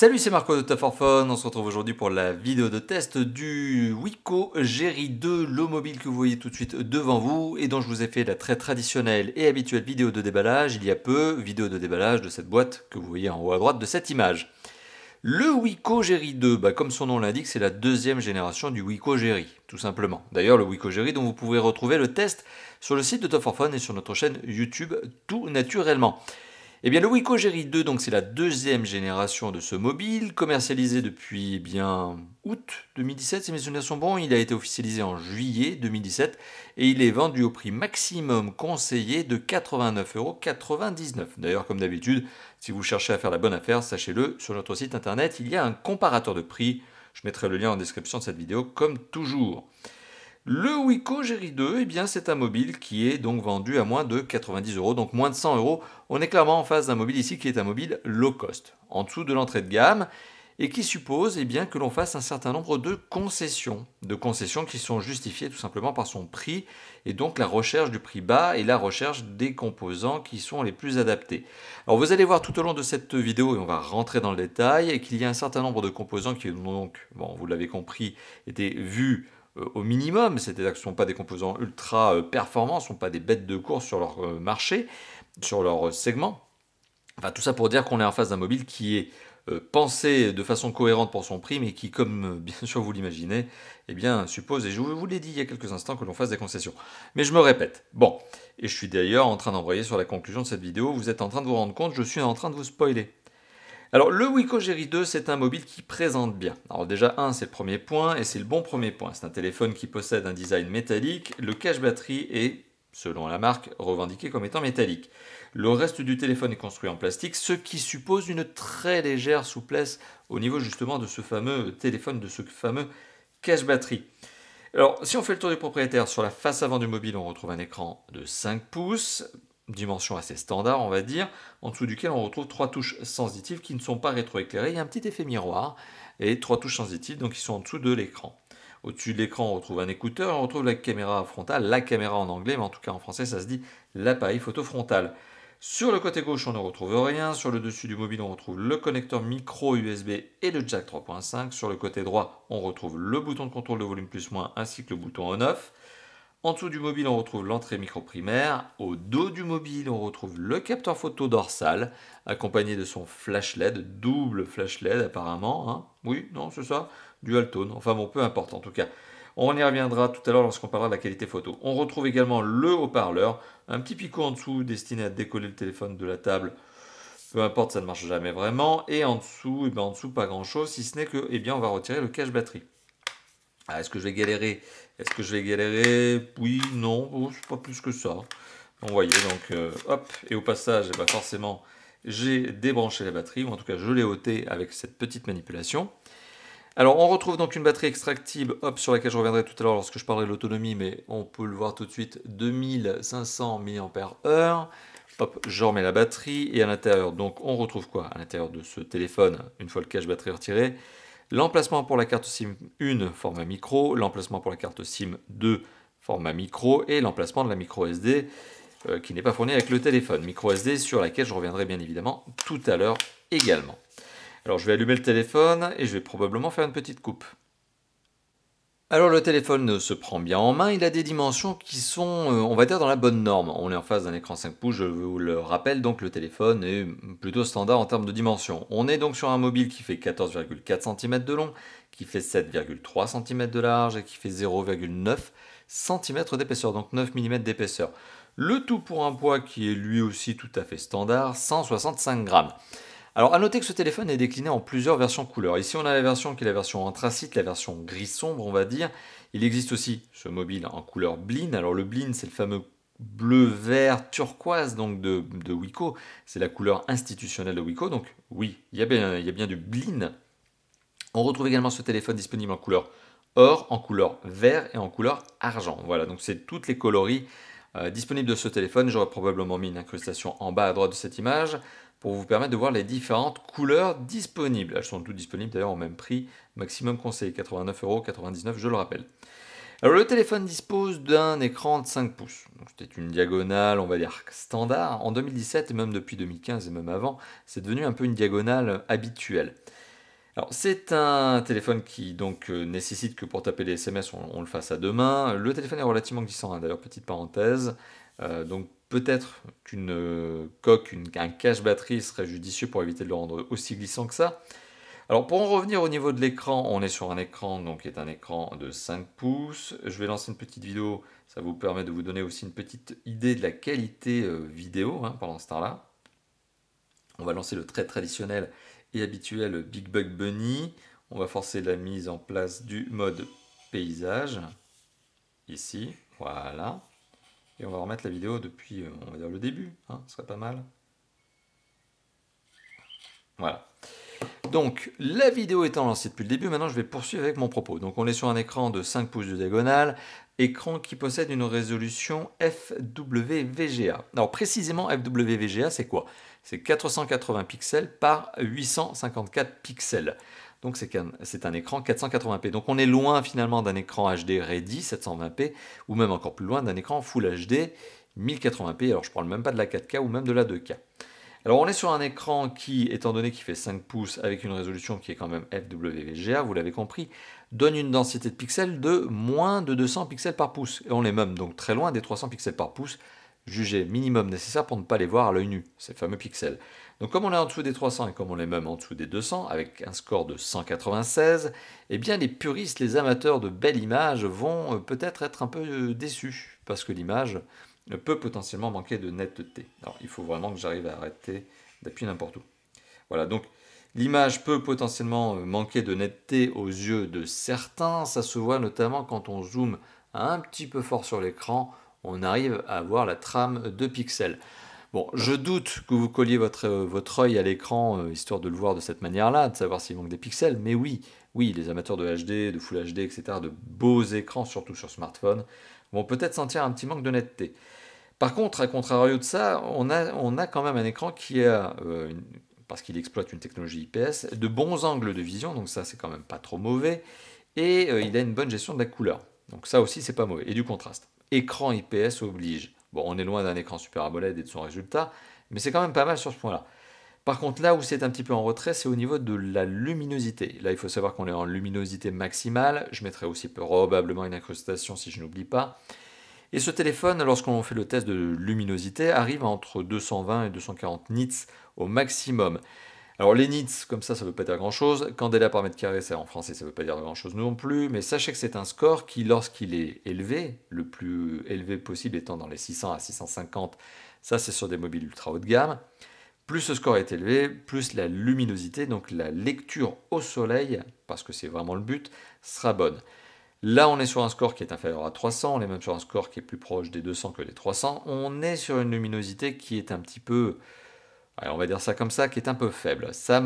Salut, c'est Marco de tophorphone On se retrouve aujourd'hui pour la vidéo de test du Wico Geri 2, le mobile que vous voyez tout de suite devant vous et dont je vous ai fait la très traditionnelle et habituelle vidéo de déballage il y a peu, vidéo de déballage de cette boîte que vous voyez en haut à droite de cette image. Le Wico Geri 2, bah, comme son nom l'indique, c'est la deuxième génération du Wico Geri, tout simplement. D'ailleurs, le Wico Geri dont vous pouvez retrouver le test sur le site de Tophorphone et sur notre chaîne YouTube tout naturellement. Eh bien, le Wico Jerry 2, donc c'est la deuxième génération de ce mobile, commercialisé depuis eh bien août 2017, si mes souvenirs sont bons. Il a été officialisé en juillet 2017 et il est vendu au prix maximum conseillé de 89,99€. D'ailleurs, comme d'habitude, si vous cherchez à faire la bonne affaire, sachez-le, sur notre site internet, il y a un comparateur de prix. Je mettrai le lien en description de cette vidéo, comme toujours. Le Wico Jerry 2, eh bien, c'est un mobile qui est donc vendu à moins de 90 euros, donc moins de 100 euros. On est clairement en face d'un mobile ici qui est un mobile low cost, en dessous de l'entrée de gamme, et qui suppose eh bien, que l'on fasse un certain nombre de concessions, de concessions qui sont justifiées tout simplement par son prix, et donc la recherche du prix bas et la recherche des composants qui sont les plus adaptés. Alors vous allez voir tout au long de cette vidéo, et on va rentrer dans le détail, qu'il y a un certain nombre de composants qui donc, bon, vous l'avez compris, étaient vus euh, au minimum. c'est-à-dire ce ne sont pas des composants ultra euh, performants, ce ne sont pas des bêtes de course sur leur euh, marché, sur leur segment. Enfin, tout ça pour dire qu'on est en face d'un mobile qui est pensé de façon cohérente pour son prix, mais qui, comme bien sûr vous l'imaginez, eh bien, suppose, et je vous l'ai dit il y a quelques instants, que l'on fasse des concessions. Mais je me répète. Bon, et je suis d'ailleurs en train d'envoyer sur la conclusion de cette vidéo, vous êtes en train de vous rendre compte, je suis en train de vous spoiler. Alors le Wiko Geri 2, c'est un mobile qui présente bien. Alors déjà un, c'est le premier point et c'est le bon premier point. C'est un téléphone qui possède un design métallique, le cache batterie est selon la marque, revendiqué comme étant métallique. Le reste du téléphone est construit en plastique, ce qui suppose une très légère souplesse au niveau justement de ce fameux téléphone, de ce fameux cache-batterie. Alors, si on fait le tour du propriétaire, sur la face avant du mobile, on retrouve un écran de 5 pouces dimension assez standard, on va dire, en dessous duquel on retrouve trois touches sensitives qui ne sont pas rétroéclairées. Il y a un petit effet miroir et trois touches sensitives donc qui sont en dessous de l'écran. Au-dessus de l'écran, on retrouve un écouteur, on retrouve la caméra frontale, la caméra en anglais, mais en tout cas en français, ça se dit l'appareil photo frontal. Sur le côté gauche, on ne retrouve rien. Sur le dessus du mobile, on retrouve le connecteur micro USB et le jack 3.5. Sur le côté droit, on retrouve le bouton de contrôle de volume plus moins ainsi que le bouton on off. En dessous du mobile, on retrouve l'entrée micro-primaire. Au dos du mobile, on retrouve le capteur photo dorsal, accompagné de son flash LED, double flash LED apparemment. Hein. oui, non, c'est ça Dual tone. Enfin bon, peu importe en tout cas. On y reviendra tout à l'heure lorsqu'on parlera de la qualité photo. On retrouve également le haut-parleur, un petit picot en dessous destiné à décoller le téléphone de la table. Peu importe, ça ne marche jamais vraiment. Et en dessous, et eh bien en dessous pas grand-chose, si ce n'est que eh bien, on va retirer le cache batterie. Ah, est-ce que je vais galérer Est-ce que je vais galérer Oui, non, oh, c'est pas plus que ça. vous voyez, donc, euh, hop, et au passage, eh ben, forcément, j'ai débranché la batterie, ou en tout cas, je l'ai ôté avec cette petite manipulation. Alors, on retrouve donc une batterie extractible, hop, sur laquelle je reviendrai tout à l'heure lorsque je parlerai de l'autonomie, mais on peut le voir tout de suite, 2500 mAh. Hop, je remets la batterie, et à l'intérieur, donc, on retrouve quoi À l'intérieur de ce téléphone, une fois le cache batterie retiré, L'emplacement pour la carte SIM 1 format micro, l'emplacement pour la carte SIM 2 format micro et l'emplacement de la micro SD euh, qui n'est pas fourni avec le téléphone. Micro SD sur laquelle je reviendrai bien évidemment tout à l'heure également. Alors je vais allumer le téléphone et je vais probablement faire une petite coupe. Alors le téléphone se prend bien en main, il a des dimensions qui sont, euh, on va dire, dans la bonne norme. On est en face d'un écran 5 pouces, je vous le rappelle, donc le téléphone est plutôt standard en termes de dimensions. On est donc sur un mobile qui fait 14,4 cm de long, qui fait 7,3 cm de large et qui fait 0,9 cm d'épaisseur, donc 9 mm d'épaisseur. Le tout pour un poids qui est lui aussi tout à fait standard, 165 grammes. Alors, à noter que ce téléphone est décliné en plusieurs versions couleurs. Ici, on a la version qui est la version anthracite, la version gris sombre, on va dire. Il existe aussi ce mobile en couleur blin. Alors, le blin, c'est le fameux bleu-vert turquoise donc de, de Wico. C'est la couleur institutionnelle de Wico. Donc, oui, il y, a bien, y a bien du blin. On retrouve également ce téléphone disponible en couleur or, en couleur vert et en couleur argent. Voilà, donc c'est toutes les coloris euh, disponibles de ce téléphone. J'aurais probablement mis une incrustation en bas à droite de cette image pour vous permettre de voir les différentes couleurs disponibles. Elles sont toutes disponibles d'ailleurs au même prix, maximum conseil, 89,99€, je le rappelle. Alors le téléphone dispose d'un écran de 5 pouces. C'était une diagonale, on va dire, standard. En 2017, et même depuis 2015 et même avant, c'est devenu un peu une diagonale habituelle. Alors c'est un téléphone qui donc euh, nécessite que pour taper les SMS on, le fasse à deux mains. Le téléphone est relativement glissant, hein. d'ailleurs, petite parenthèse. Euh, donc Peut-être qu'une euh, coque, une, cache-batterie serait judicieux pour éviter de le rendre aussi glissant que ça. Alors pour en revenir au niveau de l'écran, on est sur un écran donc qui est un écran de 5 pouces. Je vais lancer une petite vidéo, ça vous permet de vous donner aussi une petite idée de la qualité euh, vidéo hein, pendant ce temps-là. On va lancer le très traditionnel et habituel Big Bug Bunny. On va forcer la mise en place du mode paysage. Ici, voilà. Et on va remettre la vidéo depuis, euh, on va dire, le début, hein, ce serait pas mal. Voilà. Donc, la vidéo étant lancée depuis le début, maintenant je vais poursuivre avec mon propos. Donc, on est sur un écran de 5 pouces de diagonale, écran qui possède une résolution FWVGA. Alors, précisément, FWVGA, c'est quoi C'est 480 pixels par 854 pixels. Donc c'est un, écran 480p. Donc on est loin finalement d'un écran HD Ready 720p, ou même encore plus loin d'un écran Full HD 1080p. Alors je ne parle même pas de la 4K ou même de la 2K. Alors on est sur un écran qui, étant donné qu'il fait 5 pouces avec une résolution qui est quand même FWVGA, vous l'avez compris, donne une densité de pixels de moins de 200 pixels par pouce. Et on est même donc très loin des 300 pixels par pouce, jugés minimum nécessaire pour ne pas les voir à l'œil nu, ces fameux pixels. Donc comme on est en dessous des 300 et comme on est même en dessous des 200, avec un score de 196, eh bien les puristes, les amateurs de belles images vont euh, peut-être être un peu euh, déçus, parce que l'image euh, peut potentiellement manquer de netteté. Alors il faut vraiment que j'arrive à arrêter d'appuyer n'importe où. Voilà, donc l'image peut potentiellement manquer de netteté aux yeux de certains, ça se voit notamment quand on zoome un petit peu fort sur l'écran, on arrive à voir la trame de pixels. Bon, je doute que vous colliez votre, euh, votre œil à l'écran, euh, histoire de le voir de cette manière-là, de savoir s'il manque des pixels, mais oui, oui, les amateurs de HD, de Full HD, etc., de beaux écrans, surtout sur smartphone, vont peut-être sentir un petit manque de netteté. Par contre, à contrario de ça, on a, on a quand même un écran qui a, euh, parce qu'il exploite une technologie IPS, de bons angles de vision, donc ça c'est quand même pas trop mauvais, et il a une bonne gestion de la couleur. Donc ça aussi c'est pas mauvais, et du contraste. Écran IPS oblige. Bon, on est loin d'un écran Super AMOLED et de son résultat, mais c'est quand même pas mal sur ce point-là. Par contre, là où c'est un petit peu en retrait, c'est au niveau de la luminosité. Là, il faut savoir qu'on est en luminosité maximale. Je mettrai aussi probablement une incrustation si je n'oublie pas. Et ce téléphone, lorsqu'on fait le test de luminosité, arrive entre 220 et 240 nits au maximum. Alors les nits, comme ça, ça ne veut pas dire grand-chose. Candela par mètre carré, c'est en français, ça ne veut pas dire grand-chose non plus. Mais sachez que c'est un score qui, lorsqu'il est élevé, le plus élevé possible étant dans les 600 à 650, ça c'est sur des mobiles ultra haut de gamme, plus ce score est élevé, plus la luminosité, donc la lecture au soleil, parce que c'est vraiment le but, sera bonne. Là, on est sur un score qui est inférieur à 300, on est même sur un score qui est plus proche des 200 que des 300. On est sur une luminosité qui est un petit peu on va dire ça comme ça, qui est un peu faible. Ça,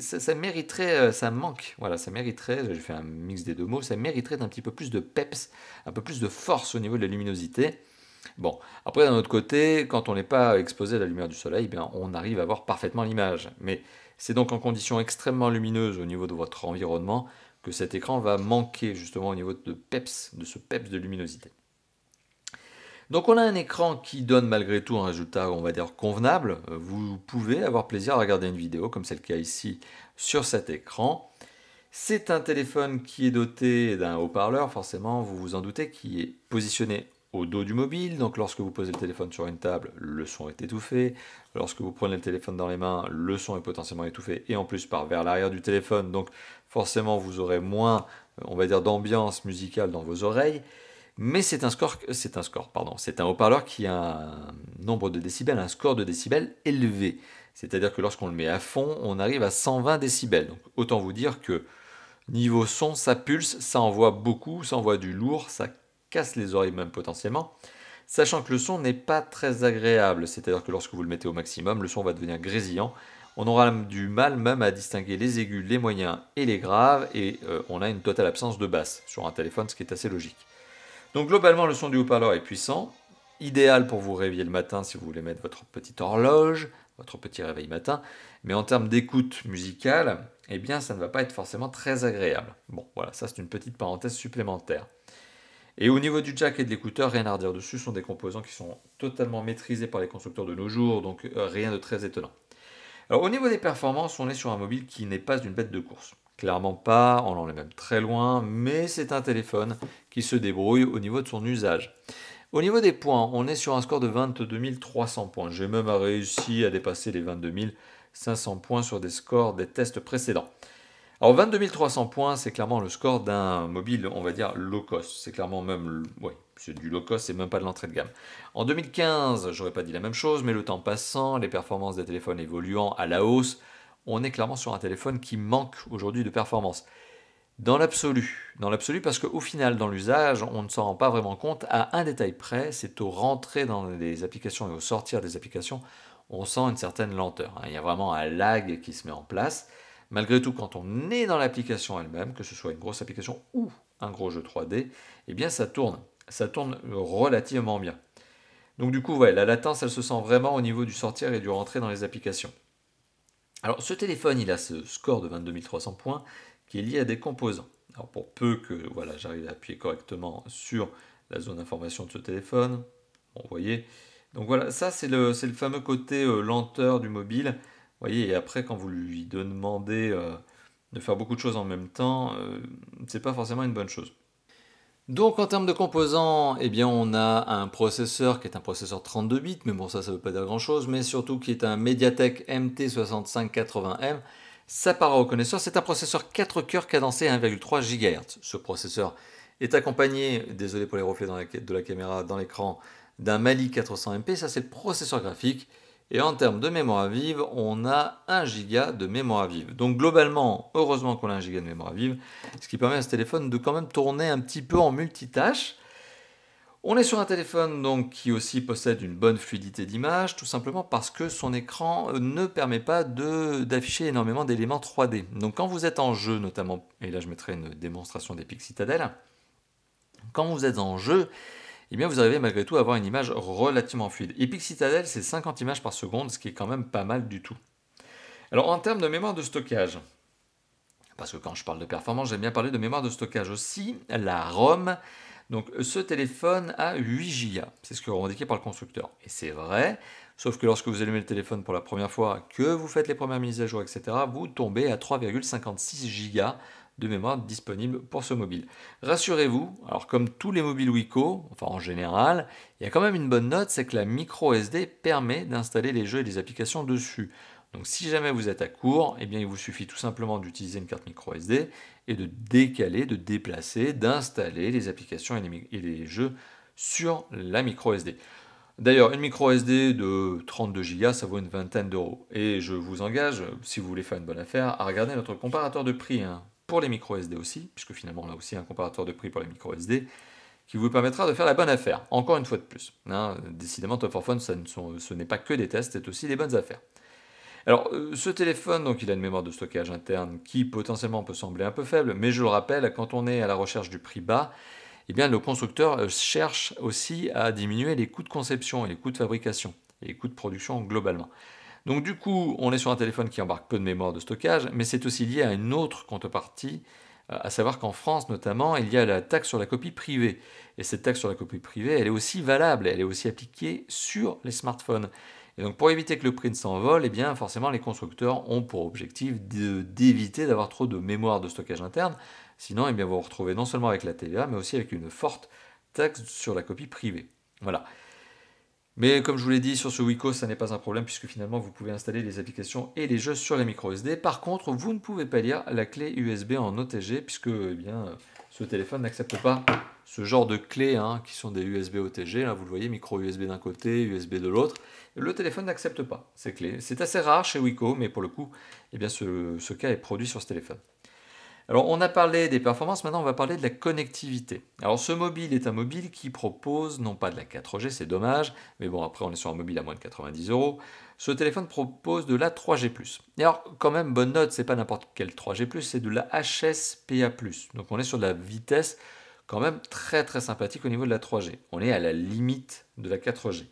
ça mériterait, euh, ça manque, voilà, ça mériterait, j'ai fait un mix des deux mots, ça mériterait un petit peu plus de peps, un peu plus de force au niveau de la luminosité. Bon, après d'un autre côté, quand on n'est pas exposé à la lumière du soleil, ben, on arrive à voir parfaitement l'image. Mais c'est donc en conditions extrêmement lumineuses au niveau de votre environnement que cet écran va manquer justement au niveau de peps, de ce peps de luminosité. Donc on a un écran qui donne malgré tout un résultat, on va dire, convenable. Vous pouvez avoir plaisir à regarder une vidéo comme qu'il y a ici sur cet écran. C'est un téléphone qui est doté d'un haut-parleur, forcément, vous vous en doutez, qui est positionné au dos du mobile. Donc lorsque vous posez le téléphone sur une table, le son est étouffé. Lorsque vous prenez le téléphone dans les mains, le son est potentiellement étouffé et en plus par vers l'arrière du téléphone. Donc forcément, vous aurez moins, on va dire, d'ambiance musicale dans vos oreilles. Mais c'est un score, c'est un score, pardon, c'est un haut-parleur qui a un nombre de décibels, un score de décibels élevé. C'est-à-dire que lorsqu'on le met à fond, on arrive à 120 décibels. Donc autant vous dire que niveau son, ça pulse, ça envoie beaucoup, ça envoie du lourd, ça casse les oreilles même potentiellement. Sachant que le son n'est pas très agréable, c'est-à-dire que lorsque vous le mettez au maximum, le son va devenir grésillant. On aura du mal même à distinguer les aigus, les moyens et les graves, et euh, on a une totale absence de basse sur un téléphone, ce qui est assez logique. Donc globalement, le son du haut-parleur est puissant, idéal pour vous réveiller le matin si vous voulez mettre votre petite horloge, votre petit réveil matin. Mais en termes d'écoute musicale, eh bien, ça ne va pas être forcément très agréable. Bon, voilà, ça c'est une petite parenthèse supplémentaire. Et au niveau du jack et de l'écouteur, rien à redire dessus, sont des composants qui sont totalement maîtrisés par les constructeurs de nos jours, donc euh, rien de très étonnant. Alors au niveau des performances, on est sur un mobile qui n'est pas une bête de course. Clairement pas, on en est même très loin, mais c'est un téléphone qui se débrouille au niveau de son usage. Au niveau des points, on est sur un score de 22 300 points. J'ai même réussi à dépasser les 22 500 points sur des scores des tests précédents. Alors 22 300 points, c'est clairement le score d'un mobile, on va dire low cost. C'est clairement même, oui, c'est du low cost, c'est même pas de l'entrée de gamme. En 2015, j'aurais pas dit la même chose, mais le temps passant, les performances des téléphones évoluant à la hausse, on est clairement sur un téléphone qui manque aujourd'hui de performance. Dans l'absolu, dans l'absolu parce qu'au final, dans l'usage, on ne s'en rend pas vraiment compte. À un détail près, c'est au rentrer dans les applications et au sortir des applications, on sent une certaine lenteur. Hein. Il y a vraiment un lag qui se met en place. Malgré tout, quand on est dans l'application elle-même, que ce soit une grosse application ou un gros jeu 3D, eh bien ça tourne. Ça tourne relativement bien. Donc du coup, ouais, la latence, elle se sent vraiment au niveau du sortir et du rentrer dans les applications. Alors ce téléphone, il a ce score de 22 300 points qui est lié à des composants. Alors pour peu que voilà, j'arrive à appuyer correctement sur la zone d'information de ce téléphone, vous voyez. Donc voilà, ça c'est le, fameux côté euh, lenteur du mobile. Vous voyez, et après quand vous lui demandez euh, de faire beaucoup de choses en même temps, ce euh, c'est pas forcément une bonne chose. Donc en termes de composants, eh bien on a un processeur qui est un processeur 32 bits, mais bon ça ça veut pas dire grand chose, mais surtout qui est un Mediatek MT6580M. Ça part au connaisseur, c'est un processeur 4 cœurs cadencé à 1,3 GHz. Ce processeur est accompagné, désolé pour les reflets de la caméra dans l'écran, d'un Mali 400 MP, ça c'est le processeur graphique, et en termes de mémoire vive, on a 1 giga de mémoire vive. Donc globalement, heureusement qu'on a 1 giga de mémoire vive, ce qui permet à ce téléphone de quand même tourner un petit peu en multitâche. On est sur un téléphone donc qui aussi possède une bonne fluidité d'image, tout simplement parce que son écran euh, ne permet pas d'afficher énormément d'éléments 3D. Donc quand vous êtes en jeu notamment, et là je mettrai une démonstration d'Epic Citadel, quand vous êtes en jeu, et eh bien vous arrivez malgré tout à avoir une image relativement fluide. Epic Citadel, c'est 50 images par seconde, ce qui est quand même pas mal du tout. Alors en termes de mémoire de stockage, parce que quand je parle de performance, j'aime bien parler de mémoire de stockage aussi, la ROM, donc ce téléphone a 8 Go, c'est ce que revendiqué par le constructeur. Et c'est vrai, sauf que lorsque vous allumez le téléphone pour la première fois, que vous faites les premières mises à jour, etc., vous tombez à 3,56 Go de mémoire disponible pour ce mobile. Rassurez-vous, alors comme tous les mobiles Wico, enfin en général, il y a quand même une bonne note, c'est que la micro SD permet d'installer les jeux et les applications dessus. Donc si jamais vous êtes à court, eh bien, il vous suffit tout simplement d'utiliser une carte micro SD et de décaler, de déplacer, d'installer les applications et les, jeux sur la micro SD. D'ailleurs, une micro SD de 32 Go, ça vaut une vingtaine d'euros. Et je vous engage, si vous voulez faire une bonne affaire, à regarder notre comparateur de prix. Hein pour les micro SD aussi, puisque finalement on a aussi un comparateur de prix pour les micro SD qui vous permettra de faire la bonne affaire, encore une fois de plus. Hein, décidément, Top 4 phone ce n'est pas que des tests, c'est aussi des bonnes affaires. Alors, euh, ce téléphone, donc, il a une mémoire de stockage interne qui potentiellement peut sembler un peu faible, mais je le rappelle, quand on est à la recherche du prix bas, eh bien, le constructeur euh, cherche aussi à diminuer les coûts de conception et les coûts de fabrication et les coûts de production globalement. Donc du coup, on est sur un téléphone qui embarque peu de mémoire de stockage, mais c'est aussi lié à une autre contrepartie, euh, à savoir qu'en France notamment, il y a la taxe sur la copie privée. Et cette taxe sur la copie privée, elle est aussi valable, elle est aussi appliquée sur les smartphones. Et donc pour éviter que le prix s'envole, eh bien forcément les constructeurs ont pour objectif d'éviter d'avoir trop de mémoire de stockage interne. Sinon, eh bien, vous vous retrouvez non seulement avec la TVA, mais aussi avec une forte taxe sur la copie privée. Voilà. Mais comme je vous l'ai dit, sur ce Wico, ça n'est pas un problème puisque finalement vous pouvez installer les applications et les jeux sur les micro SD. Par contre, vous ne pouvez pas lire la clé USB en OTG puisque eh bien, ce téléphone n'accepte pas ce genre de clés hein, qui sont des USB OTG. Là, vous le voyez, micro USB d'un côté, USB de l'autre. Le téléphone n'accepte pas ces clés. C'est assez rare chez Wico, mais pour le coup, eh bien, ce cas est produit sur ce téléphone. Alors on a parlé des performances, maintenant on va parler de la connectivité. Alors ce mobile est un mobile qui propose non pas de la 4G, c'est dommage, mais bon après on est sur un mobile à moins de 90 euros. Ce téléphone propose de la 3G+. Et alors quand même bonne note, c'est pas n'importe quelle 3G+, c'est de la HSPA+. Donc on est sur de la vitesse quand même très très sympathique au niveau de la 3G. On est à la limite de la 4G.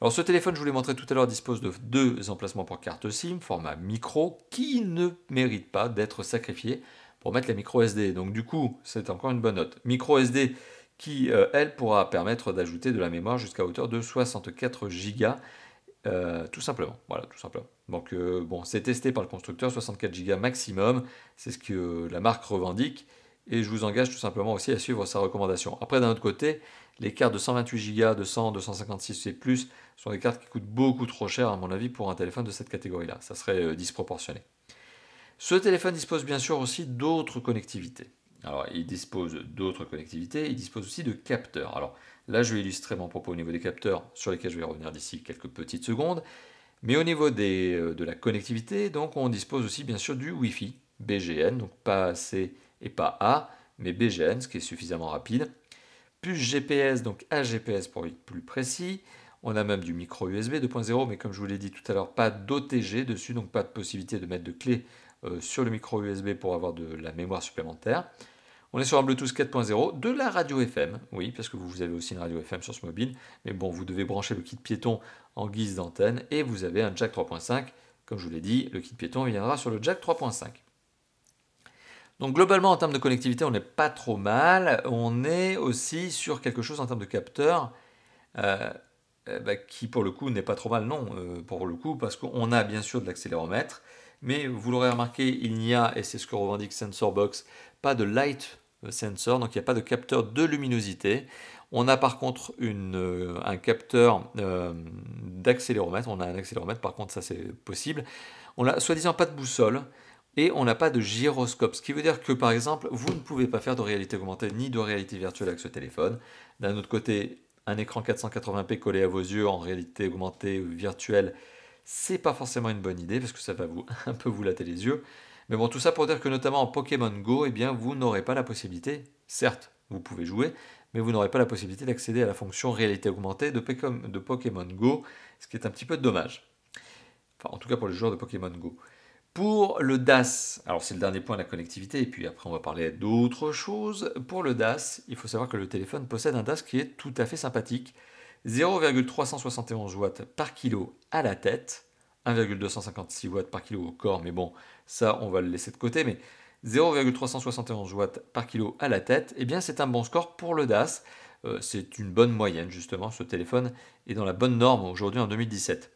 Alors ce téléphone, je vous l'ai montré tout à l'heure, dispose de deux emplacements pour carte SIM, format micro, qui ne mérite pas d'être sacrifié pour mettre les micro SD. Donc du coup, c'est encore une bonne note. Micro SD qui, euh, elle, pourra permettre d'ajouter de la mémoire jusqu'à hauteur de 64 Go, euh, tout simplement. Voilà, tout simplement. Donc euh, bon, c'est testé par le constructeur, 64 Go maximum, c'est ce que la marque revendique, et je vous engage tout simplement aussi à suivre sa recommandation. Après, d'un autre côté, les cartes de 128 Go, 200, 256 et plus sont des cartes qui coûtent beaucoup trop cher, à mon avis, pour un téléphone de cette catégorie-là. Ça serait disproportionné. Ce téléphone dispose bien sûr aussi d'autres connectivités. Alors, il dispose d'autres connectivités, il dispose aussi de capteurs. Alors, là, je vais illustrer mon propos au niveau des capteurs, sur lesquels je vais revenir d'ici quelques petites secondes. Mais au niveau euh, de la connectivité, donc, on dispose aussi bien sûr du Wi-Fi, BGN, donc pas C et pas A, mais BGN, ce qui est suffisamment rapide. plus GPS, donc AGPS pour être plus précis. On a même du micro USB 2.0, mais comme je vous l'ai dit tout à l'heure, pas d'OTG dessus, donc pas de possibilité de mettre de clé euh, sur le micro USB pour avoir de la mémoire supplémentaire. On est sur un Bluetooth 4.0, de la radio FM, oui, parce que vous avez aussi une radio FM sur ce mobile, mais bon, vous devez brancher le kit piéton en guise d'antenne et vous avez un jack 3.5. Comme je vous l'ai dit, le kit piéton viendra sur le jack 3.5. Donc globalement, en termes de connectivité, on n'est pas trop mal. On est aussi sur quelque chose en termes de capteur euh, euh, bah, qui, pour le coup, n'est pas trop mal, non, pour le coup, parce qu'on a bien sûr de l'accéléromètre, mais vous l'aurez remarqué, il n'y a, et c'est ce que revendique SensorBox, pas de light euh, sensor, donc il n'y a pas de capteur de luminosité. On a par contre euh, un capteur euh, d'accéléromètre, on a un accéléromètre, par contre ça c'est possible. On n'a soi-disant pas de boussole et on n'a pas de gyroscope, ce qui veut dire que par exemple vous ne pouvez pas faire de réalité augmentée ni de réalité virtuelle avec ce téléphone. D'un autre côté, un écran 480p collé à vos yeux en réalité augmentée ou virtuelle, c'est pas forcément une bonne idée parce que ça va vous un peu vous latter les yeux. Mais bon, tout ça pour dire que notamment en Pokémon Go, eh bien, vous n'aurez pas la possibilité, certes, vous pouvez jouer, mais vous n'aurez pas la possibilité d'accéder à la fonction réalité augmentée de, de Pokémon Go, ce qui est un petit peu dommage. Enfin, en tout cas pour les joueurs de Pokémon Go. Pour le DAS, alors c'est le dernier point de la connectivité, et puis après on va parler d'autres choses. Pour le DAS, il faut savoir que le téléphone possède un DAS qui est tout à fait sympathique. 0,371 watts par kilo à la tête, 1,256 watts par kilo au corps, mais bon, ça on va le laisser de côté, mais 0,371 watts par kilo à la tête, eh bien c'est un bon score pour le DAS. Euh, c'est une bonne moyenne justement, ce téléphone est dans la bonne norme aujourd'hui en 2017.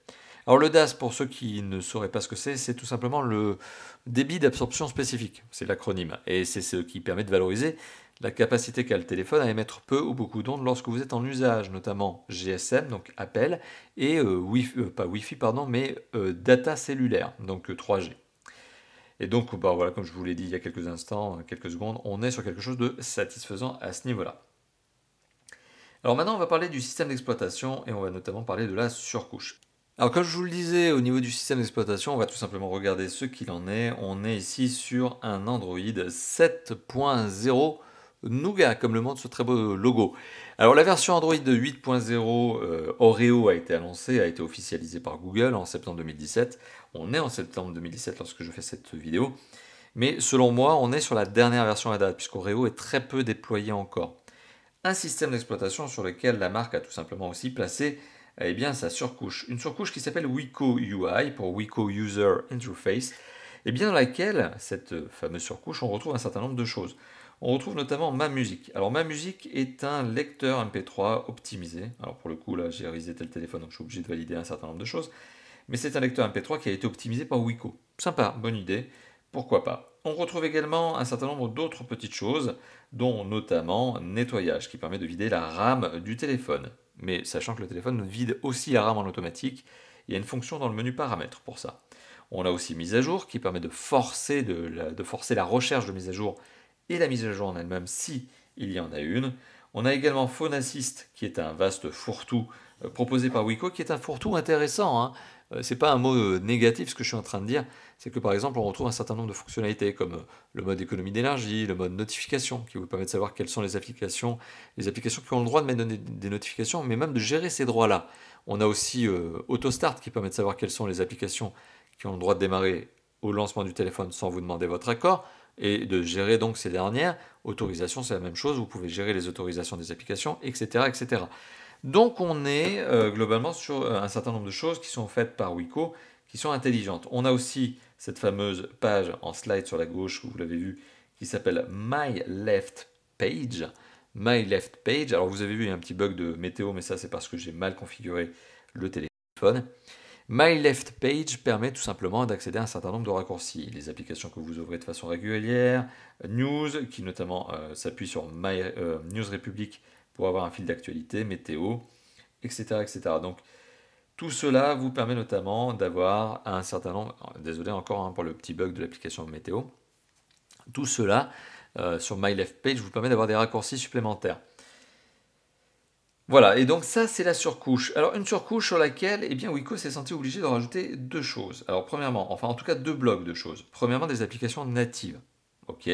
Alors le DAS, pour ceux qui ne sauraient pas ce que c'est, c'est tout simplement le débit d'absorption spécifique, c'est l'acronyme, et c'est ce qui permet de valoriser la capacité qu'a le téléphone à émettre peu ou beaucoup d'ondes lorsque vous êtes en usage, notamment GSM, donc appel, et euh, wifi, euh, pas Wi-Fi, pardon, mais euh, data cellulaire, donc 3G. Et donc, bah, voilà, comme je vous l'ai dit il y a quelques instants, quelques secondes, on est sur quelque chose de satisfaisant à ce niveau-là. Alors maintenant, on va parler du système d'exploitation et on va notamment parler de la surcouche. Alors comme je vous le disais, au niveau du système d'exploitation, on va tout simplement regarder ce qu'il en est. On est ici sur un Android 7.0 Nougat, comme le montre ce très beau logo. Alors la version Android 8.0 euh, Oreo a été annoncée, a été officialisée par Google en septembre 2017. On est en septembre 2017 lorsque je fais cette vidéo. Mais selon moi, on est sur la dernière version à date, puisqu'Oreo est très peu déployé encore. Un système d'exploitation sur lequel la marque a tout simplement aussi placé eh bien, sa surcouche. Une surcouche qui s'appelle Wico UI, pour Wico User Interface, et eh bien, dans laquelle, cette fameuse surcouche, on retrouve un certain nombre de choses. On retrouve notamment Ma Musique. Alors Ma Musique est un lecteur MP3 optimisé. Alors pour le coup là j'ai réalisé tel téléphone donc je suis obligé de valider un certain nombre de choses. Mais c'est un lecteur MP3 qui a été optimisé par Wiko. Sympa, bonne idée, pourquoi pas. On retrouve également un certain nombre d'autres petites choses, dont notamment nettoyage qui permet de vider la RAM du téléphone. Mais sachant que le téléphone vide aussi la RAM en automatique, il y a une fonction dans le menu paramètres pour ça. On a aussi mise à jour qui permet de forcer, de forcer la recherche de mise à jour et la mise à jour en elle-même si il y en a une. On a également Phone Assist qui est un vaste fourre-tout euh, proposé par Wiko qui est un fourre-tout intéressant. Hein. Euh, ce n'est pas un mot euh, négatif ce que je suis en train de dire, c'est que par exemple on retrouve un certain nombre de fonctionnalités comme le mode économie d'énergie, le mode notification qui vous permet de savoir quelles sont les applications, les applications qui ont le droit de mettre des notifications, mais même de gérer ces droits-là. On a aussi AutoStart qui permet de savoir quelles sont les applications qui ont le droit de démarrer au lancement du téléphone sans vous demander votre accord et de gérer donc ces dernières. autorisations, c'est la même chose, vous pouvez gérer les autorisations des applications, etc. etc. Donc on est euh, globalement sur euh, un certain nombre de choses qui sont faites par Wiko, qui sont intelligentes. On a aussi cette fameuse page en slide sur la gauche, vous l'avez vu, qui s'appelle My Left Page. My Left Page, alors vous avez vu, il y a un petit bug de météo, mais ça c'est parce que j'ai mal configuré le téléphone. My Left Page permet tout simplement d'accéder à un certain nombre de raccourcis. Les applications que vous ouvrez de façon régulière, News, qui notamment euh, s'appuie sur My, euh, News République pour avoir un fil d'actualité, météo, etc., etc. Donc tout cela vous permet notamment d'avoir un certain nombre, euh, désolé encore hein, pour le petit bug de l'application météo, tout cela sur My Left Page vous permet d'avoir des raccourcis supplémentaires. Voilà, et donc ça c'est la surcouche. Alors une surcouche sur laquelle eh bien, Wiko s'est senti obligé de rajouter deux choses. Alors premièrement, enfin en tout cas deux blocs de choses. Premièrement des applications natives. Ok,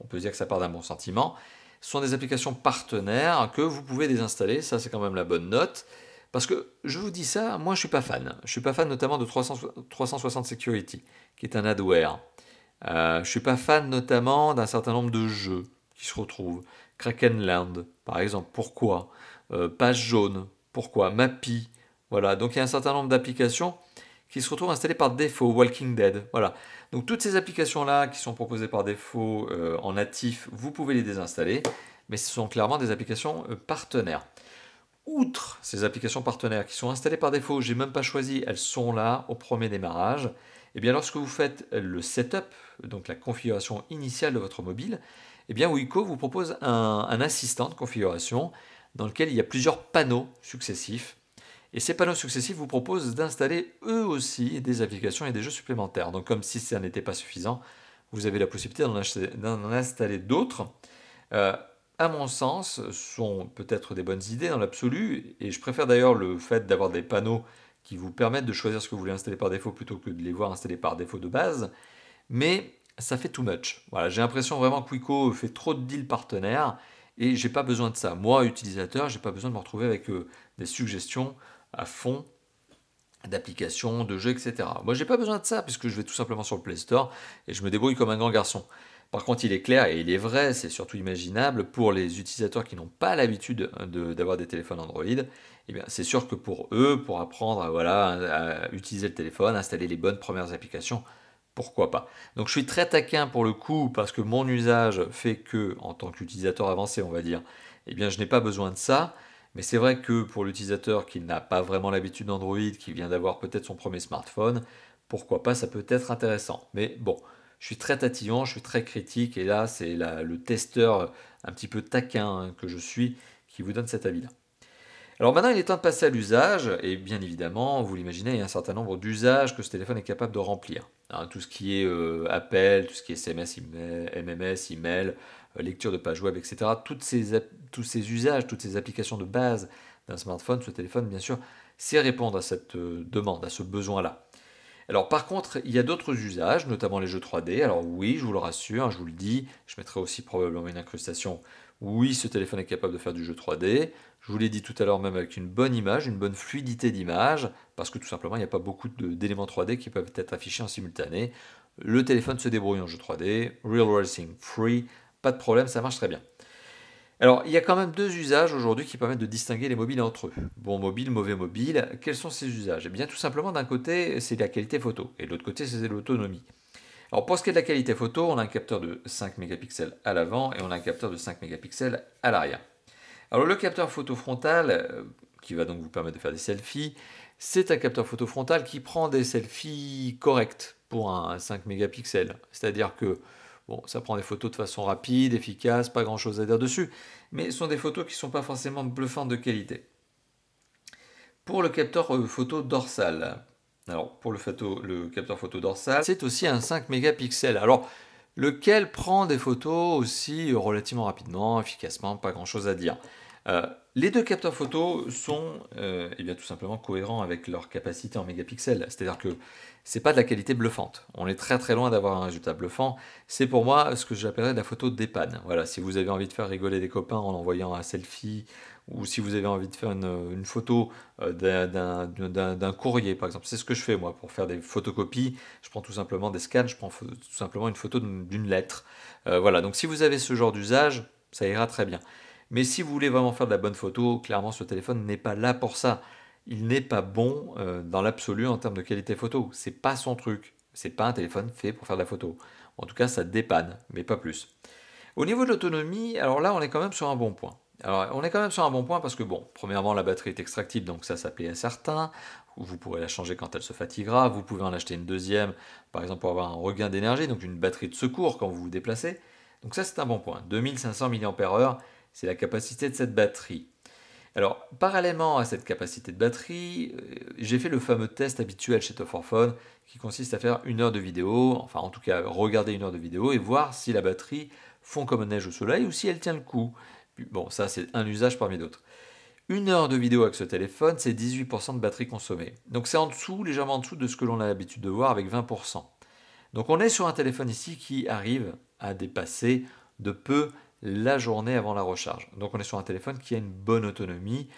on peut dire que ça part d'un bon sentiment. Ce sont des applications partenaires que vous pouvez désinstaller, ça c'est quand même la bonne note. Parce que je vous dis ça, moi je ne suis pas fan. Je suis pas fan notamment de 360 Security, qui est un adware. Je euh, ne je suis pas fan notamment d'un certain nombre de jeux qui se retrouvent. Krakenland, par exemple. Pourquoi euh, page Jaune, pourquoi Mappy, voilà. Donc il y a un certain nombre d'applications qui se retrouvent installées par défaut, Walking Dead, voilà. Donc toutes ces applications-là qui sont proposées par défaut euh, en natif, vous pouvez les désinstaller, mais ce sont clairement des applications euh, partenaires. Outre ces applications partenaires qui sont installées par défaut, j'ai même pas choisi, elles sont là au premier démarrage. Et eh bien lorsque vous faites le setup, donc la configuration initiale de votre mobile, et eh bien Wiko vous propose un assistant de configuration dans lequel il y a plusieurs panneaux successifs. Et ces panneaux successifs vous proposent d'installer eux aussi des applications et des jeux supplémentaires. Donc comme si ça n'était pas suffisant, vous avez la possibilité d'en installer d'autres. Euh, à mon sens, sont peut-être des bonnes idées dans l'absolu, et je préfère d'ailleurs le fait d'avoir des panneaux qui vous permettent de choisir ce que vous voulez installer par défaut plutôt que de les voir installés par défaut de base, mais ça fait too much. Voilà, j'ai l'impression vraiment que Quico fait trop de deals partenaires, et j'ai pas besoin de ça. Moi, utilisateur, j'ai pas besoin de me retrouver avec euh, des suggestions à fond d'applications, de jeux, etc. Moi, j'ai pas besoin de ça puisque je vais tout simplement sur le Play Store et je me débrouille comme un grand garçon. Par contre, il est clair et il est vrai, c'est surtout imaginable pour les utilisateurs qui n'ont pas l'habitude hein, d'avoir des téléphones Android. Eh bien, c'est sûr que pour eux, pour apprendre voilà, à utiliser le téléphone, installer les bonnes premières applications, pourquoi pas. Donc je suis très taquin pour le coup parce que mon usage fait que, en tant qu'utilisateur avancé, on va dire, eh bien je n'ai pas besoin de ça. Mais c'est vrai que pour l'utilisateur qui n'a pas vraiment l'habitude d'Android, qui vient d'avoir peut-être son premier smartphone, pourquoi pas, ça peut être intéressant. Mais bon, je suis très tatillon, je suis très critique, et là c'est le testeur un petit peu taquin hein, que je suis qui vous donne cet avis-là. Alors maintenant, il est temps de passer à l'usage, et bien évidemment, vous l'imaginez, il y a un certain nombre d'usages que ce téléphone est capable de remplir. Hein. tout ce qui est euh, appel, tout ce qui est SMS, MMS, email, euh, lecture de page web, etc. tous ces usages, toutes ces applications de base d'un smartphone, ce téléphone, bien sûr, sait répondre à cette euh, demande, à ce besoin-là. Alors par contre, il y a d'autres usages, notamment les jeux 3D. Alors oui, je vous le rassure, je vous le dis, je mettrai aussi probablement une incrustation oui, ce téléphone est capable de faire du jeu 3D. Je vous l'ai dit tout à l'heure même avec une bonne image, une bonne fluidité d'image, parce que tout simplement, il n'y a pas beaucoup d'éléments 3D qui peuvent être affichés en simultané. Le téléphone se débrouille en jeu 3D, Real Racing Free, pas de problème, ça marche très bien. Alors, il y a quand même deux usages aujourd'hui qui permettent de distinguer les mobiles entre eux. Bon mobile, mauvais mobile, quels sont ces usages Eh bien, tout simplement, d'un côté, c'est la qualité photo, et de l'autre côté, c'est l'autonomie. Alors pour ce qui est de la qualité photo, on a un capteur de 5 mégapixels à l'avant et on a un capteur de 5 mégapixels à l'arrière. Alors le capteur photo frontal, euh, qui va donc vous permettre de faire des selfies, c'est un capteur photo frontal qui prend des selfies correctes pour un 5 mégapixels. C'est-à-dire que Bon, ça prend des photos de façon rapide, efficace, pas grand chose à dire dessus, mais ce sont des photos qui ne sont pas forcément bluffantes de qualité. Pour le capteur euh, photo dorsal, alors pour le, photo, le capteur photo dorsal, c'est aussi un 5 mégapixels. Alors lequel prend des photos aussi relativement rapidement, efficacement, pas grand chose à dire. Euh, les deux capteurs photos sont euh, eh bien, tout simplement cohérents avec leur capacité en mégapixels. C'est-à-dire que c'est pas de la qualité bluffante. On est très très loin d'avoir un résultat bluffant. C'est pour moi ce que j'appellerais la photo dépanne. Voilà, si vous avez envie de faire rigoler des copains en envoyant un selfie ou si vous avez envie de faire une, photo euh, d'un, courrier, par exemple. C'est ce que je fais moi pour faire des photocopies. Je prends tout simplement des scans, je prends tout simplement une photo d'une lettre. Euh, voilà, donc si vous avez ce genre d'usage, ça ira très bien. Mais si vous voulez vraiment faire de la bonne photo, clairement ce téléphone n'est pas là pour ça. Il n'est pas bon euh, dans l'absolu en termes de qualité photo. C'est pas son truc. C'est pas un téléphone fait pour faire de la photo. En tout cas, ça dépanne, mais pas plus. Au niveau de l'autonomie, alors là, on est quand même sur un bon point. Alors, on est quand même sur un bon point parce que, bon, premièrement, la batterie est extractible, donc ça, ça plaît à certains. Vous pourrez la changer quand elle se fatiguera. Vous pouvez en acheter une deuxième, par exemple, pour avoir un regain d'énergie, donc une batterie de secours quand vous vous déplacez. Donc, ça, c'est un bon point. 2500 mAh, c'est la capacité de cette batterie. Alors, parallèlement à cette capacité de batterie, euh, j'ai fait le fameux test habituel chez Top qui consiste à faire une heure de vidéo, enfin, en tout cas, regarder une heure de vidéo et voir si la batterie fond comme neige au soleil ou si elle tient le coup. Bon, ça c'est un usage parmi d'autres. Une heure de vidéo avec ce téléphone, c'est 18% de batterie consommée. Donc c'est en dessous, légèrement en dessous de ce que l'on a l'habitude de voir avec 20%. Donc on est sur un téléphone ici qui arrive à dépasser de peu la journée avant la recharge. Donc on est sur un téléphone qui a une bonne autonomie.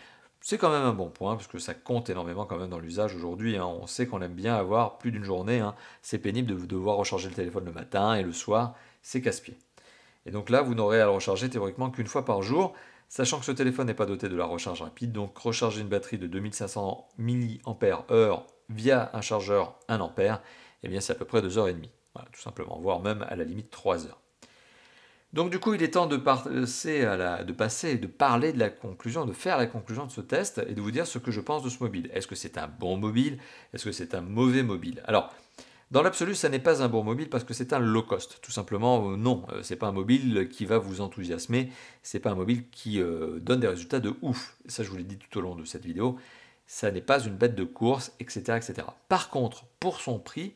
C'est quand même un bon point, parce que ça compte énormément quand même dans l'usage aujourd'hui. Hein. On sait qu'on aime bien avoir plus d'une journée. Hein. C'est pénible de devoir recharger le téléphone le matin et le soir. C'est casse-pied. Et donc là, vous n'aurez à le recharger théoriquement qu'une fois par jour, sachant que ce téléphone n'est pas doté de la recharge rapide, donc recharger une batterie de 2500 mAh via un chargeur 1 A, eh bien c'est à peu près 2h30, voilà, tout simplement, voire même à la limite 3 heures. Donc du coup, il est temps de, passer à la, de passer, de parler de la conclusion, de faire la conclusion de ce test et de vous dire ce que je pense de ce mobile. Est-ce que c'est un bon mobile Est-ce que c'est un mauvais mobile Alors, dans l'absolu, ça n'est pas un bon mobile parce que c'est un low cost. Tout simplement, euh, non, euh, ce n'est pas un mobile qui va vous enthousiasmer, Ce n'est pas un mobile qui euh, donne des résultats de ouf. Ça, je vous l'ai dit tout au long de cette vidéo, ça n'est pas une bête de course, etc., etc. Par contre, pour son prix,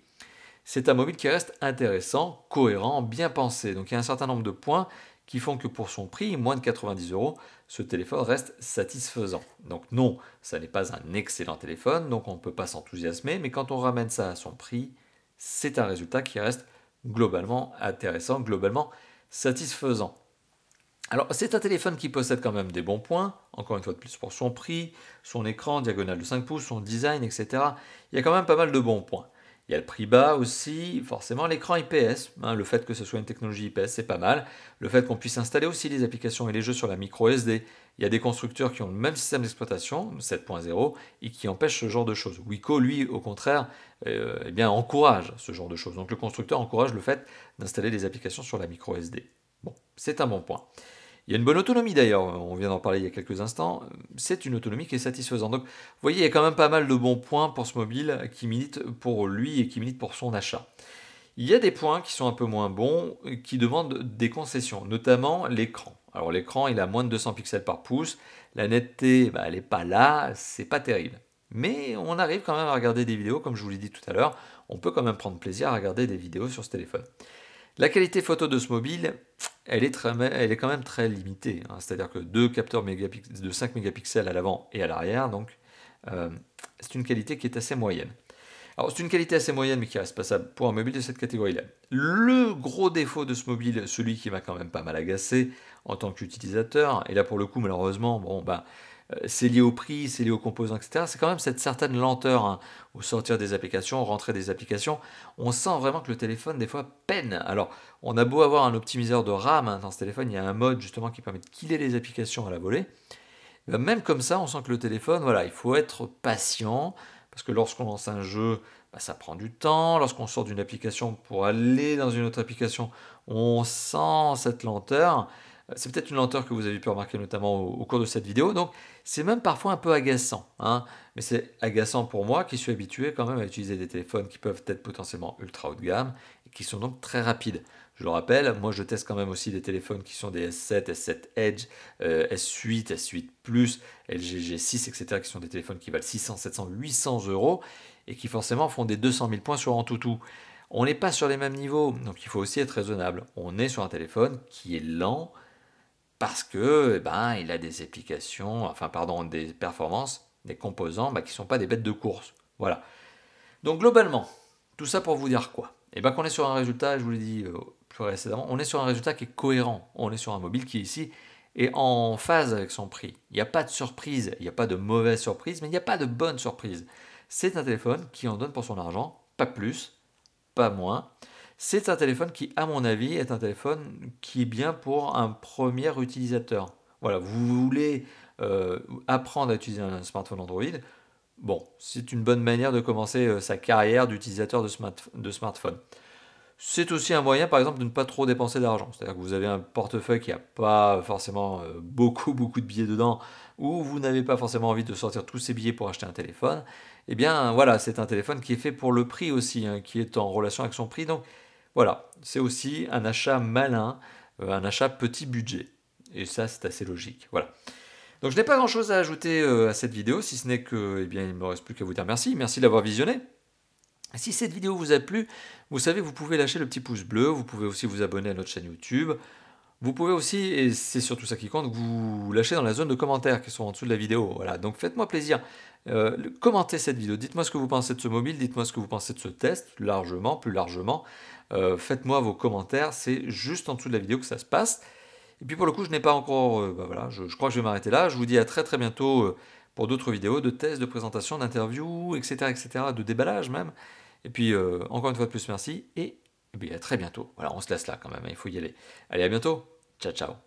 c'est un mobile qui reste intéressant, cohérent, bien pensé. Donc il y a un certain nombre de points qui font que pour son prix, moins de 90 euros, ce téléphone reste satisfaisant. Donc non, ça n'est pas un excellent téléphone, donc on ne peut pas s'enthousiasmer, mais quand on ramène ça à son prix, c'est un résultat qui reste globalement intéressant, globalement satisfaisant. Alors c'est un téléphone qui possède quand même des bons points, encore une fois de plus pour son prix, son écran, diagonale de 5 pouces, son design, etc. Il y a quand même pas mal de bons points. Il y a le prix bas aussi, forcément l'écran IPS, hein, le fait que ce soit une technologie IPS c'est pas mal, le fait qu'on puisse installer aussi les applications et les jeux sur la micro SD, il y a des constructeurs qui ont le même système d'exploitation, 7.0, et qui empêchent ce genre de choses. Wico, lui, au contraire, euh, eh bien, encourage ce genre de choses. Donc le constructeur encourage le fait d'installer des applications sur la micro SD. Bon, c'est un bon point. Il y a une bonne autonomie d'ailleurs, on vient d'en parler il y a quelques instants. C'est une autonomie qui est satisfaisante. Donc, vous voyez, il y a quand même pas mal de bons points pour ce mobile qui milite pour lui et qui milite pour son achat. Il y a des points qui sont un peu moins bons, qui demandent des concessions, notamment l'écran. Alors l'écran, il a moins de 200 pixels par pouce, la netteté, bah, elle n'est pas là, c'est pas terrible. Mais on arrive quand même à regarder des vidéos, comme je vous l'ai dit tout à l'heure, on peut quand même prendre plaisir à regarder des vidéos sur ce téléphone. La qualité photo de ce mobile, elle est, quand même très limitée. Hein. C'est-à-dire que deux capteurs de 5 mégapixels à l'avant et à l'arrière, donc euh, c'est une qualité qui est assez moyenne. Alors c'est une qualité assez moyenne mais qui reste passable pour un mobile de cette catégorie-là. Le gros défaut de ce mobile, celui qui m'a quand même pas mal agacé en tant qu'utilisateur, et là pour le coup malheureusement, bon ben... Euh, c'est lié au prix, c'est lié aux composants, etc. C'est quand même cette certaine lenteur hein. au sortir des applications, au rentrer des applications. On sent vraiment que le téléphone, des fois, peine. Alors, on a beau avoir un optimiseur de RAM hein, dans ce téléphone, il y a un mode justement qui permet de killer les applications à la volée. Eh ben, même comme ça, on sent que le téléphone, voilà, il faut être patient, parce que lorsqu'on lance un jeu, bah, ça prend du temps. Lorsqu'on sort d'une application pour aller dans une autre application, on sent cette lenteur. Euh, c'est peut-être une lenteur que vous avez pu remarquer notamment au, cours de cette vidéo. Donc c'est même parfois un peu agaçant. Hein. Mais c'est agaçant pour moi qui suis habitué quand même à utiliser des téléphones qui peuvent être potentiellement ultra haut de gamme et qui sont donc très rapides. Je le rappelle, moi je teste quand même aussi des téléphones qui sont des S7, S7 Edge, S8, euh, S8 Plus, LG G6, etc. qui sont des téléphones qui valent 600, 700, 800 euros et qui forcément font des 200 000 points sur Antutu. On n'est pas sur les mêmes niveaux, donc il faut aussi être raisonnable. On est sur un téléphone qui est lent, parce que eh ben, il a des applications, enfin pardon, des performances, des composants bah, qui ne sont pas des bêtes de course. Voilà. Donc globalement, tout ça pour vous dire quoi Eh bien qu'on est sur un résultat, je vous l'ai dit euh, plus récemment, on est sur un résultat qui est cohérent. On est sur un mobile qui ici est en phase avec son prix. Il n'y a pas de surprise, il n'y a pas de mauvaise surprise, mais il n'y a pas de bonne surprise. C'est un téléphone qui en donne pour son argent, pas plus, pas moins. C'est un téléphone qui, à mon avis, est un téléphone qui est bien pour un premier utilisateur. Voilà, vous voulez euh, apprendre à utiliser un smartphone Android. Bon, c'est une bonne manière de commencer euh, sa carrière d'utilisateur de, de smartphone. C'est aussi un moyen, par exemple, de ne pas trop dépenser d'argent. C'est-à-dire que vous avez un portefeuille qui n'a pas euh, forcément beaucoup, beaucoup de billets dedans, ou vous n'avez pas forcément envie de sortir tous ces billets pour acheter un téléphone. Eh bien, voilà, c'est un téléphone qui est fait pour le prix aussi, hein, qui est en relation avec son prix. Donc, voilà, c'est aussi un achat malin, euh, un achat petit budget. Et ça, c'est assez logique. Voilà. Donc je n'ai pas grand-chose à ajouter euh, à cette vidéo, si ce n'est que, eh bien, il ne me reste plus qu'à vous dire merci. Merci d'avoir visionné. Si cette vidéo vous a plu, vous savez, vous pouvez lâcher le petit pouce bleu, vous pouvez aussi vous abonner à notre chaîne YouTube. Vous pouvez aussi, et c'est surtout ça qui compte, vous lâcher dans la zone de commentaires qui sont en dessous de la vidéo. Voilà, donc faites-moi plaisir. Euh, commentez cette vidéo, dites-moi ce que vous pensez de ce mobile, dites-moi ce que vous pensez de ce test, largement, plus largement. Euh, faites-moi vos commentaires, c'est juste en dessous de la vidéo que ça se passe. Et puis pour le coup, je n'ai pas encore... Euh, bah voilà, je, crois que je vais m'arrêter là. Je vous dis à très très bientôt euh, pour d'autres vidéos de tests, de présentations, d'interviews, etc., etc., de déballage même. Et puis encore une fois de plus, merci et, à très bientôt. Voilà, on se laisse là quand même, hein, il faut y aller. Allez, à bientôt. Ciao, ciao.